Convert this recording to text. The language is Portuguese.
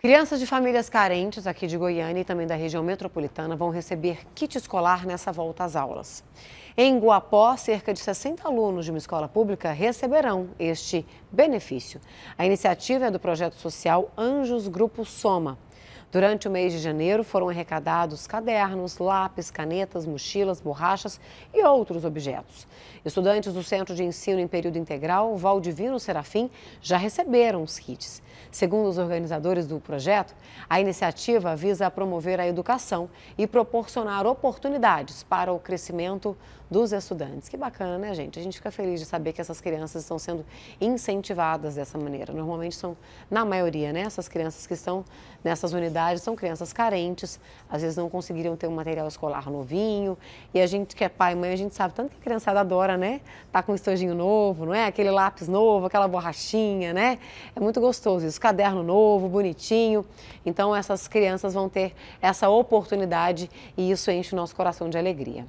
Crianças de famílias carentes aqui de Goiânia e também da região metropolitana vão receber kit escolar nessa volta às aulas. Em Guapó, cerca de 60 alunos de uma escola pública receberão este benefício. A iniciativa é do projeto social Anjos Grupo Soma. Durante o mês de janeiro foram arrecadados cadernos, lápis, canetas, mochilas, borrachas e outros objetos. Estudantes do Centro de Ensino em Período Integral, Valdivino Serafim, já receberam os kits. Segundo os organizadores do projeto, a iniciativa visa promover a educação e proporcionar oportunidades para o crescimento dos estudantes. Que bacana, né, gente? A gente fica feliz de saber que essas crianças estão sendo incentivadas dessa maneira. Normalmente são, na maioria, né, essas crianças que estão nessas unidades são crianças carentes, às vezes não conseguiriam ter um material escolar novinho. E a gente que é pai e mãe, a gente sabe tanto que a criançada adora, né? Tá com um estojinho novo, não é? Aquele lápis novo, aquela borrachinha, né? É muito gostoso isso, caderno novo, bonitinho. Então essas crianças vão ter essa oportunidade e isso enche o nosso coração de alegria.